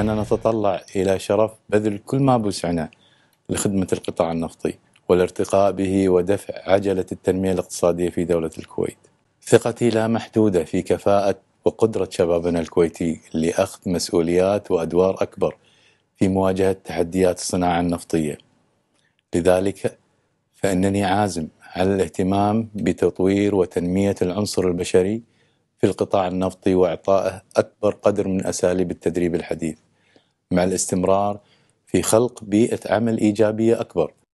اننا نتطلع الى شرف بذل كل ما بوسعنا لخدمه القطاع النفطي والارتقاء به ودفع عجله التنميه الاقتصاديه في دوله الكويت. ثقتي لا محدوده في كفاءه وقدره شبابنا الكويتي لاخذ مسؤوليات وادوار اكبر في مواجهه تحديات الصناعه النفطيه. لذلك فانني عازم على الاهتمام بتطوير وتنميه العنصر البشري في القطاع النفطي واعطائه اكبر قدر من اساليب التدريب الحديث. مع الاستمرار في خلق بيئة عمل إيجابية أكبر